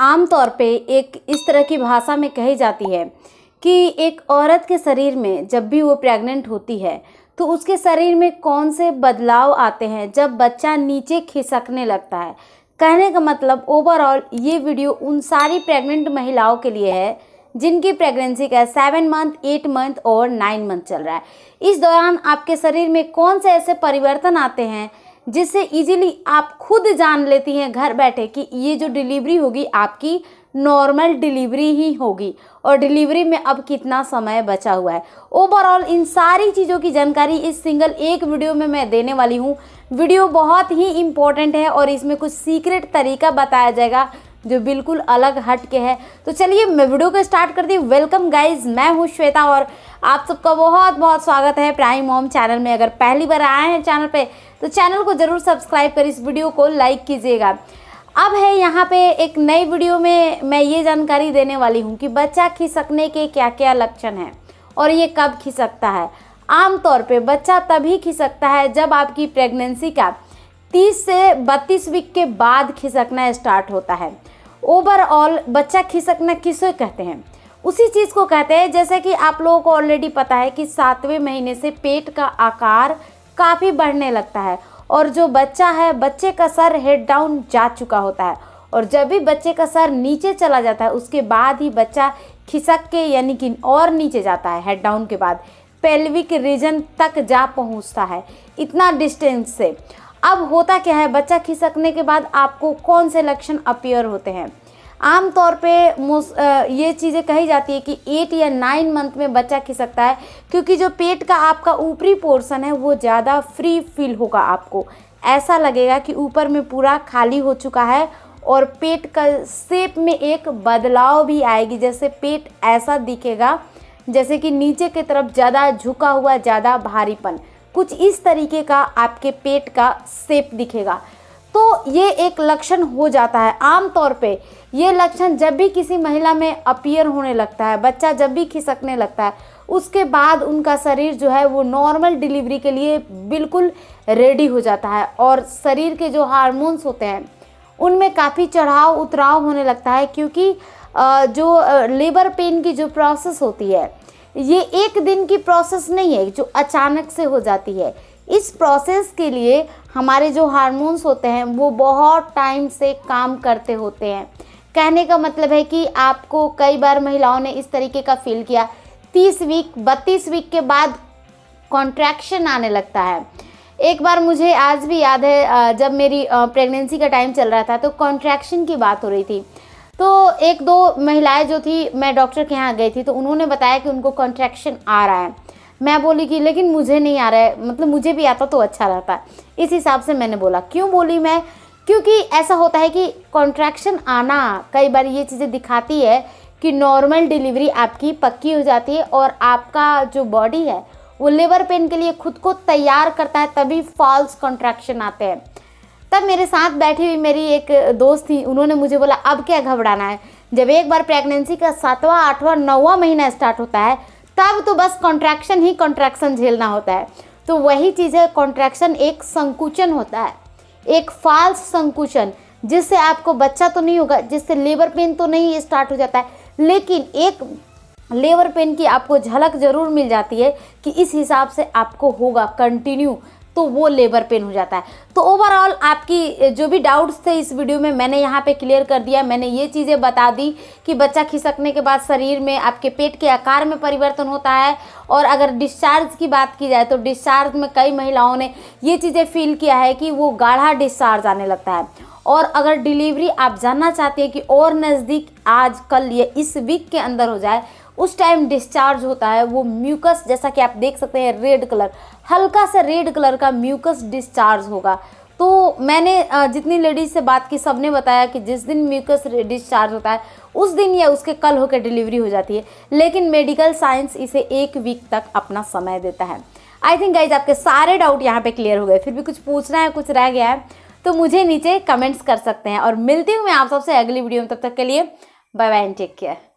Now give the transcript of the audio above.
आमतौर पे एक इस तरह की भाषा में कही जाती है कि एक औरत के शरीर में जब भी वो प्रेग्नेंट होती है तो उसके शरीर में कौन से बदलाव आते हैं जब बच्चा नीचे खिसकने लगता है कहने का मतलब ओवरऑल ये वीडियो उन सारी प्रेग्नेंट महिलाओं के लिए है जिनकी प्रेगनेंसी का सेवन मंथ एट मंथ और नाइन मंथ चल रहा है इस दौरान आपके शरीर में कौन से ऐसे परिवर्तन आते हैं जिससे इजीली आप खुद जान लेती हैं घर बैठे कि ये जो डिलीवरी होगी आपकी नॉर्मल डिलीवरी ही होगी और डिलीवरी में अब कितना समय बचा हुआ है ओवरऑल इन सारी चीज़ों की जानकारी इस सिंगल एक वीडियो में मैं देने वाली हूँ वीडियो बहुत ही इम्पोर्टेंट है और इसमें कुछ सीक्रेट तरीका बताया जाएगा जो बिल्कुल अलग हट के है तो चलिए मैं वीडियो को स्टार्ट कर दी वेलकम गाइज मैं हूँ श्वेता और आप सबका बहुत बहुत स्वागत है प्राइम होम चैनल में अगर पहली बार आए हैं चैनल पर तो चैनल को ज़रूर सब्सक्राइब कर इस वीडियो को लाइक कीजिएगा अब है यहाँ पे एक नई वीडियो में मैं ये जानकारी देने वाली हूँ कि बच्चा खिसकने के क्या क्या लक्षण हैं और ये कब खिसकता है आमतौर पे बच्चा तभी खिसकता है जब आपकी प्रेगनेंसी का 30 से 32 वीक के बाद खिसकना स्टार्ट होता है ओवरऑल बच्चा खिसकना किसे कहते हैं उसी चीज़ को कहते हैं जैसे कि आप लोगों को ऑलरेडी पता है कि सातवें महीने से पेट का आकार काफ़ी बढ़ने लगता है और जो बच्चा है बच्चे का सर हेड डाउन जा चुका होता है और जब भी बच्चे का सर नीचे चला जाता है उसके बाद ही बच्चा खिसक के यानी कि और नीचे जाता है हेड डाउन के बाद पेल्विक रीजन तक जा पहुंचता है इतना डिस्टेंस से अब होता क्या है बच्चा खिसकने के बाद आपको कौन से लक्षण अपियर होते हैं आमतौर पे ये चीज़ें कही जाती है कि एट या नाइन मंथ में बच्चा खिसकता है क्योंकि जो पेट का आपका ऊपरी पोर्शन है वो ज़्यादा फ्री फील होगा आपको ऐसा लगेगा कि ऊपर में पूरा खाली हो चुका है और पेट का शेप में एक बदलाव भी आएगी जैसे पेट ऐसा दिखेगा जैसे कि नीचे की तरफ ज़्यादा झुका हुआ ज़्यादा भारीपन कुछ इस तरीके का आपके पेट का सेप दिखेगा तो ये एक लक्षण हो जाता है आमतौर पे ये लक्षण जब भी किसी महिला में अपियर होने लगता है बच्चा जब भी खिसकने लगता है उसके बाद उनका शरीर जो है वो नॉर्मल डिलीवरी के लिए बिल्कुल रेडी हो जाता है और शरीर के जो हार्मोन्स होते हैं उनमें काफ़ी चढ़ाव उतराव होने लगता है क्योंकि जो लेबर पेन की जो प्रोसेस होती है ये एक दिन की प्रोसेस नहीं है जो अचानक से हो जाती है इस प्रोसेस के लिए हमारे जो हार्मोन्स होते हैं वो बहुत टाइम से काम करते होते हैं कहने का मतलब है कि आपको कई बार महिलाओं ने इस तरीके का फील किया तीस वीक बत्तीस वीक के बाद कॉन्ट्रैक्शन आने लगता है एक बार मुझे आज भी याद है जब मेरी प्रेगनेंसी का टाइम चल रहा था तो कॉन्ट्रैक्शन की बात हो रही थी तो एक दो महिलाएं जो थी मैं डॉक्टर के यहाँ गई थी तो उन्होंने बताया कि उनको कॉन्ट्रैक्शन आ रहा है मैं बोली कि लेकिन मुझे नहीं आ रहा है मतलब मुझे भी आता तो अच्छा रहता है इस हिसाब से मैंने बोला क्यों बोली मैं क्योंकि ऐसा होता है कि कॉन्ट्रैक्शन आना कई बार ये चीज़ें दिखाती है कि नॉर्मल डिलीवरी आपकी पक्की हो जाती है और आपका जो बॉडी है वो लेबर पेन के लिए खुद को तैयार करता है तभी फॉल्स कॉन्ट्रैक्शन आते हैं तब मेरे साथ बैठी हुई मेरी एक दोस्त थी उन्होंने मुझे बोला अब क्या घबराना है जब एक बार प्रेगनेंसी का सातवां आठवां नौवां महीना स्टार्ट होता है तब तो बस कॉन्ट्रैक्शन ही कॉन्ट्रैक्शन झेलना होता है तो वही चीज़ है कॉन्ट्रैक्शन एक संकुचन होता है एक फाल्स संकुचन जिससे आपको बच्चा तो नहीं होगा जिससे लेबर पेन तो नहीं स्टार्ट हो जाता है लेकिन एक लेबर पेन की आपको झलक ज़रूर मिल जाती है कि इस हिसाब से आपको होगा कंटिन्यू तो वो लेबर पेन हो जाता है तो ओवरऑल आपकी जो भी डाउट्स थे इस वीडियो में मैंने यहाँ पे क्लियर कर दिया मैंने ये चीज़ें बता दी कि बच्चा खिसकने के बाद शरीर में आपके पेट के आकार में परिवर्तन होता है और अगर डिस्चार्ज की बात की जाए तो डिस्चार्ज में कई महिलाओं ने ये चीज़ें फील किया है कि वो गाढ़ा डिस्चार्ज आने लगता है और अगर डिलीवरी आप जानना चाहते हैं कि और नज़दीक आज कल या इस वीक के अंदर हो जाए उस टाइम डिस्चार्ज होता है वो म्यूकस जैसा कि आप देख सकते हैं रेड कलर हल्का सा रेड कलर का म्यूकस डिस्चार्ज होगा तो मैंने जितनी लेडीज से बात की सब ने बताया कि जिस दिन म्यूकस डिस्चार्ज होता है उस दिन या उसके कल होकर डिलीवरी हो जाती है लेकिन मेडिकल साइंस इसे एक वीक तक अपना समय देता है आई थिंक गाइज आपके सारे डाउट यहाँ पे क्लियर हो गए फिर भी कुछ पूछना है कुछ रह गया है तो मुझे नीचे कमेंट्स कर सकते हैं और मिलती हूँ मैं आप सबसे अगली वीडियो में तब तक के लिए bye bye and take care